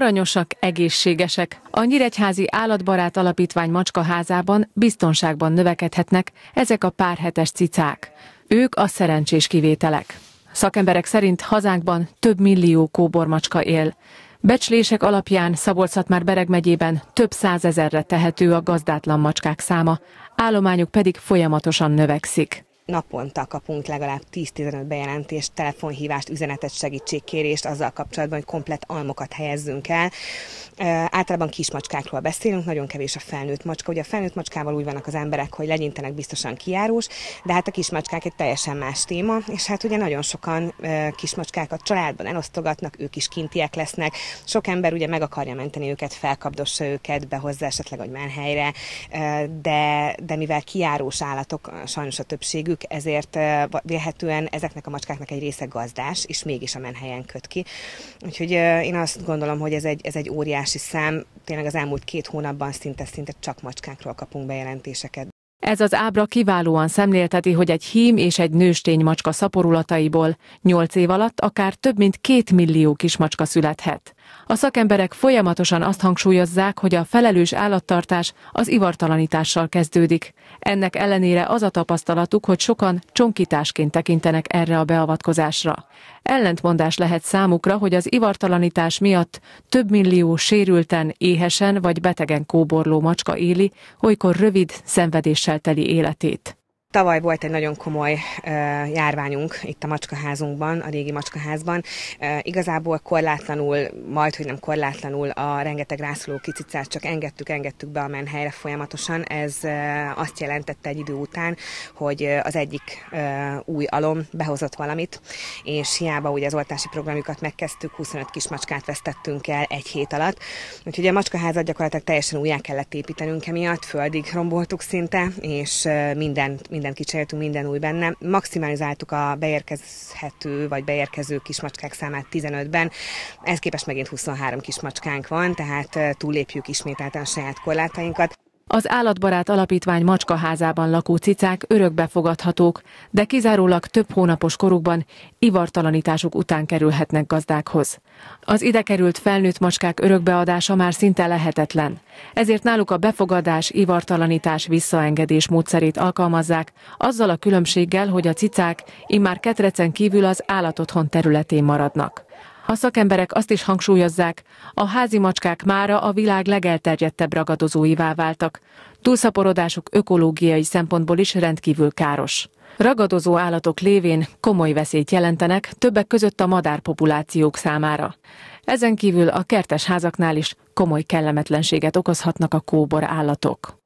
aranyosak, egészségesek. A Nyíregyházi Állatbarát Alapítvány macskaházában biztonságban növekedhetnek ezek a párhetes cicák. Ők a szerencsés kivételek. Szakemberek szerint hazánkban több millió kóbormacska él. Becslések alapján szabolcs már Bereg megyében több százezerre tehető a gazdátlan macskák száma, állományuk pedig folyamatosan növekszik naponta kapunk legalább 10-15 bejelentést, telefonhívást, üzenetet, segítségkérést azzal kapcsolatban, hogy komplet almokat helyezzünk el. Általában kismacskákról beszélünk, nagyon kevés a felnőtt macska. Ugye a felnőtt macskával úgy vannak az emberek, hogy legyintenek biztosan kijárós, de hát a kismacskák egy teljesen más téma, és hát ugye nagyon sokan kismacskákat családban elosztogatnak, ők is kintiek lesznek. Sok ember ugye meg akarja menteni őket, felkapdossa őket, behozza esetleg egy menhelyre, de, de mivel kijárós állatok, sajnos a többségük, élők, ezért eh, vélhetően ezeknek a macskáknak egy része gazdás, és mégis a menhelyen köt ki. Úgyhogy eh, én azt gondolom, hogy ez egy, ez egy óriási szám. Tényleg az elmúlt két hónapban szinte-szinte csak macskákról kapunk bejelentéseket. Ez az ábra kiválóan szemlélteti, hogy egy hím és egy nőstény macska szaporulataiból 8 év alatt akár több mint 2 millió kis macska születhet. A szakemberek folyamatosan azt hangsúlyozzák, hogy a felelős állattartás az ivartalanítással kezdődik. Ennek ellenére az a tapasztalatuk, hogy sokan csonkításként tekintenek erre a beavatkozásra. Ellentmondás lehet számukra, hogy az ivartalanítás miatt több millió sérülten, éhesen vagy betegen kóborló macska éli, olykor rövid, szenvedéssel teli életét. Tavaly volt egy nagyon komoly uh, járványunk itt a macskaházunkban, a régi macskaházban. Uh, igazából korlátlanul, majd hogy nem korlátlanul a rengeteg rászoló kicicát csak engedtük, engedtük be a menhelyre folyamatosan. Ez uh, azt jelentette egy idő után, hogy az egyik új alom behozott valamit, és hiába ugye az oltási programjukat megkezdtük, 25 kis macskát vesztettünk el egy hét alatt. Úgyhogy a macskaházat gyakorlatilag teljesen újjá kellett építenünk emiatt, földig romboltuk szinte, és minden, minden mindent kicseréltünk, minden új benne. Maximalizáltuk a beérkezhető vagy beérkező kismacskák számát 15-ben. Ez képest megint 23 kismacskánk van, tehát eh, túllépjük ismételten saját korlátainkat. Az állatbarát alapítvány macskaházában lakó cicák örökbefogadhatók, de kizárólag több hónapos korukban ivartalanításuk után kerülhetnek gazdákhoz. Az ide került felnőtt macskák örökbeadása már szinte lehetetlen, ezért náluk a befogadás, ivartalanítás, visszaengedés módszerét alkalmazzák, azzal a különbséggel, hogy a cicák immár ketrecen kívül az állatotthon területén maradnak. A szakemberek azt is hangsúlyozzák, a házi macskák mára a világ legelterjedtebb ragadozóivá váltak. Túlszaporodásuk ökológiai szempontból is rendkívül káros. Ragadozó állatok lévén komoly veszélyt jelentenek többek között a madárpopulációk számára. Ezen kívül a kertes házaknál is komoly kellemetlenséget okozhatnak a kóbor állatok.